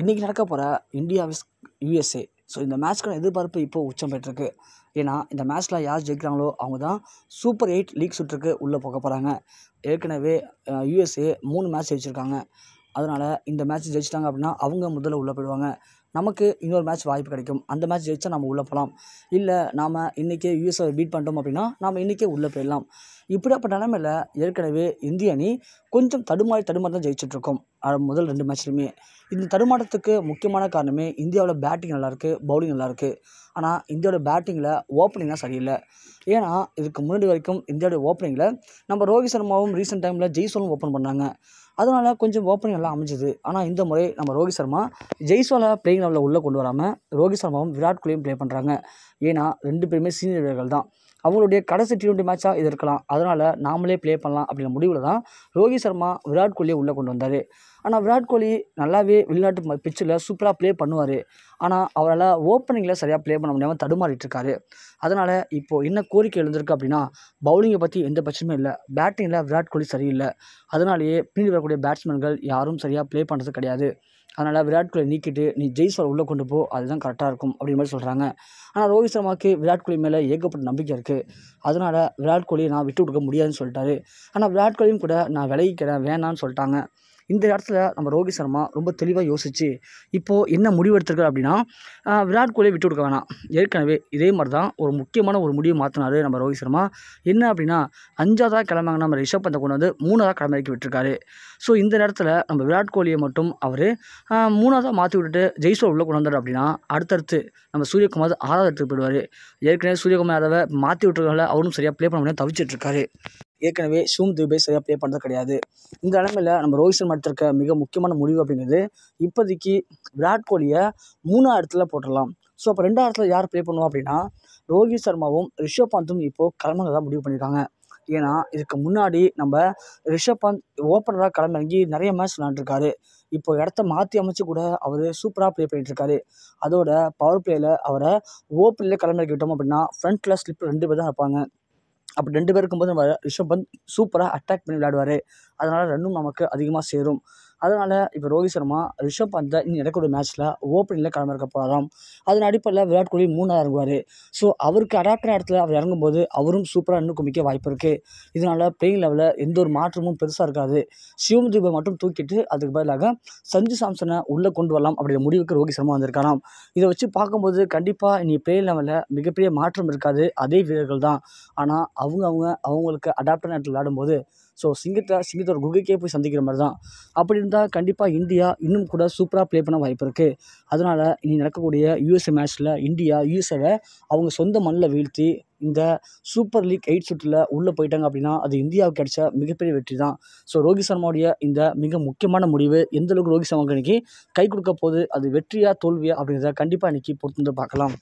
இன்றைக்கி நடக்க போகிற இந்தியா விஸ் யுஎஸ்ஏ ஸோ இந்த மேட்ச்க்கான எதிர்பார்ப்பு இப்போது உச்சம் பெற்றிருக்கு ஏன்னா இந்த மேட்ச்சில் யார் ஜெயிக்கிறாங்களோ அவங்க தான் சூப்பர் எயிட் லீக் சுற்றுக்கு உள்ளே போக போகிறாங்க ஏற்கனவே யூஎஸ்ஏ மூணு மேட்ச் ஜெயிச்சிருக்காங்க அதனால் இந்த மேட்ச் ஜெயிச்சிட்டாங்க அப்படின்னா அவங்க முதல்ல உள்ளே போயிடுவாங்க நமக்கு இன்னொரு மேட்ச் வாய்ப்பு கிடைக்கும் அந்த மேட்ச் ஜெயிச்சா நம்ம உள்ளே போகலாம் இல்லை நாம் இன்றைக்கே யூஎஸ்ஏ பீட் பண்ணிட்டோம் அப்படின்னா நாம் இன்றைக்கே உள்ளே போயிடலாம் அப்போ நிலமையில ஏற்கனவே இந்திய அணி கொஞ்சம் தடுமாறி தடுமாறி தான் ஜெயிச்சிட்ருக்கோம் முதல் ரெண்டு மேட்ச்லையுமே இந்த தடுமாற்றத்துக்கு முக்கியமான காரணமே இந்தியாவில் பேட்டிங் நல்லாயிருக்கு பவுலிங் நல்லாயிருக்கு ஆனால் இந்தியாவோட பேட்டிங்கில் ஓப்பனிங் தான் சரியில்லை ஏன்னா இதுக்கு முன்னாடி வரைக்கும் இந்தியாவோட ஓப்பனிங்கில் நம்ம ரோஹித் சர்மாவும் ரீசெண்ட் டைமில் ஜெய்சோலும் ஓப்பன் பண்ணாங்க அதனால் கொஞ்சம் ஓப்பனிங் எல்லாம் அமைஞ்சது ஆனால் இந்த முறை நம்ம ரோஹித் சர்மா ஜெய்ஸ்வாலை பிளேயிங் லெவலில் உள்ளே கொண்டு வராமல் ரோஹித் சர்மாவும் விராட் கோலியும் ப்ளே பண்ணுறாங்க ஏன்னா ரெண்டு பேருமே சீனியர் வீரர்கள் தான் அவங்களுடைய கடைசி டி டுவெண்ட்டி மேட்சாக இது இருக்கலாம் அதனால் நாமளே ப்ளே பண்ணலாம் அப்படிங்கிற முடிவில் தான் ரோஹித் சர்மா விராட் கோலியை உள்ளே கொண்டு வந்தார் ஆனால் விராட் கோலி நல்லாவே வெளிநாட்டு பிச்சில் சூப்பராக ப்ளே பண்ணுவார் ஆனால் அவரால் ஓப்பனிங்கில் சரியாக ப்ளே பண்ண முடியாமல் தடுமாறிட்டுருக்காரு அதனால் இப்போது என்ன கோரிக்கை எழுந்திருக்கு அப்படின்னா பவுலிங்கை பற்றி எந்த பிரச்சனையும் இல்லை பேட்டிங்கில் விராட் கோலி சரியில்லை அதனாலேயே பின்னாடி வரக்கூடிய பேட்ஸ்மேன்கள் யாரும் சரியாக ப்ளே பண்ணுறது கிடையாது அதனால் விராட் கோலி நீக்கிட்டு நீ ஜெய்ஸ்வால் உள்ளே கொண்டு போ அதுதான் கரெக்டாக இருக்கும் அப்படின்ற மாதிரி சொல்கிறாங்க ஆனால் ரோஹித் சர்மாவுக்கு விராட் கோலி மேலே ஏகப்பட்ட நம்பிக்கை இருக்குது அதனால் விராட் கோலியை நான் விட்டு கொடுக்க முடியாதுன்னு சொல்லிட்டாரு ஆனால் விராட் கோலியும் கூட நான் விலகிக்கிறேன் வேணான்னு சொல்லிட்டாங்க இந்த இடத்துல நம்ம ரோஹித் சர்மா ரொம்ப தெளிவாக யோசித்து இப்போது என்ன முடிவு எடுத்துருக்க அப்படின்னா விராட் கோலியை விட்டு கொடுக்க வேணாம் ஏற்கனவே இதே மாதிரி தான் ஒரு முக்கியமான ஒரு முடிவு மாற்றினார் நம்ம ரோஹித் சர்மா என்ன அப்படின்னா அஞ்சாவதாக கிளம்பாங்க நம்ம ரிஷப் பந்தை கொண்டு வந்து மூணாவதாக கிளம்பிக்கு விட்டுருக்காரு ஸோ இந்த நேரத்தில் நம்ம விராட் கோலியை மட்டும் அவர் மூணாவதாக மாற்றி விட்டுட்டு ஜெய்சோ உள்ளே கொண்டு வந்தார் அப்படின்னா அடுத்தடுத்து நம்ம சூரியகுமார் ஆறாவது எடுத்துகிட்டு போயிடுவார் ஏற்கனவே சூரியகுமார் யாதவை மாற்றி விட்டுருக்கனால அவரும் சரியாக ப்ளே பண்ண முடியாது தவிச்சிட்ருக்காரு ஏற்கனவே ஷூம் துபே சரியாக ப்ளே பண்ணுறது கிடையாது இந்த நிலமையில் நம்ம ரோஹித் சர்மா எடுத்திருக்க மிக முக்கியமான முடிவு அப்படிங்கிறது இப்போதைக்கு விராட் கோலியை மூணாவது இடத்துல போட்டுடலாம் ஸோ அப்போ ரெண்டு இடத்துல யார் ப்ளே பண்ணுவோம் அப்படின்னா ரோஹித் சர்மாவும் ரிஷப் பந்தும் இப்போது கிளம்புனதாக முடிவு பண்ணியிருக்காங்க ஏன்னா இதுக்கு முன்னாடி நம்ம ரிஷப் பந்த் ஓப்பனராக களமிறங்கி நிறைய மேட்ச் விளையாண்டுருக்காரு இப்போ இடத்த மாற்றி அமைச்சு கூட அவர் சூப்பராக ப்ளே பண்ணிகிட்ருக்காரு அதோட பவர் பிளேயில் அவரை ஓப்பனில் களமிறக்கி விட்டோம் அப்படின்னா ஃப்ரண்ட்டில் ஸ்லிப் ரெண்டு பேர் தான் இருப்பாங்க அப்படி ரெண்டு பேருக்கும் போது நம்ம ரிஷப் பந்த் சூப்பராக அட்டாக் பண்ணி விளையாடுவார் அதனால் ரன்னும் நமக்கு அதிகமாக சேரும் அதனால் இப்போ ரோஹித் சர்மா ரிஷப் பந்த் இன்னும் இடக்கூடிய மேட்ச்சில் ஓப்பனிங்கில் களமிறக்க போகலாம் அதன் அடிப்படையில் விராட் கோலி மூணாக இறங்குவார் ஸோ அவருக்கு அடாப்டர் இடத்துல அவர் இறங்கும்போது அவரும் சூப்பராக இன்னும் குமிக்க வாய்ப்பு இருக்குது இதனால் பிளேயிங் லெவலில் எந்த ஒரு மாற்றமும் பெருசாக இருக்காது சிவம் தீபை மட்டும் தூக்கிட்டு அதுக்கு பதிலாக சஞ்சு சாம்சனை உள்ளே கொண்டு வரலாம் அப்படிங்கிற முடிவுக்கு ரோஹித் சர்மா வந்திருக்காராம் இதை வச்சு பார்க்கும்போது கண்டிப்பாக இனி பிளேயிங் லெவலில் மிகப்பெரிய மாற்றம் இருக்காது அதே வீரர்கள் தான் ஆனால் அவங்க அவங்க அவங்களுக்கு அடாப்டர் நேரத்தில் போது ஸோ சிங்கத்தை சிங்கத்தோட குகைக்கே போய் சந்திக்கிற மாதிரி தான் அப்படி இருந்தால் கண்டிப்பாக இந்தியா இன்னும் கூட சூப்பராக ப்ளே பண்ண வாய்ப்பு இருக்குது அதனால் இனி நடக்கக்கூடிய யூஎஸ்ஏ மேட்ச்சில் இந்தியா யூஎஸ்ஏவை அவங்க சொந்த மண்ணில் வீழ்த்தி இந்த சூப்பர் லீக் எயிட் சுற்றில் உள்ளே போயிட்டாங்க அப்படின்னா அது இந்தியாவுக்கு கிடைச்ச மிகப்பெரிய வெற்றி தான் ஸோ ரோஹித் சர்மாவுடைய இந்த மிக முக்கியமான முடிவு எந்தளவுக்கு ரோஹித் சர்மாவுக்கு இன்றைக்கி கை கொடுக்க போகுது அது வெற்றியா தோல்வியா அப்படிங்கிறத கண்டிப்பாக இன்றைக்கி பொறுத்து வந்து பார்க்கலாம்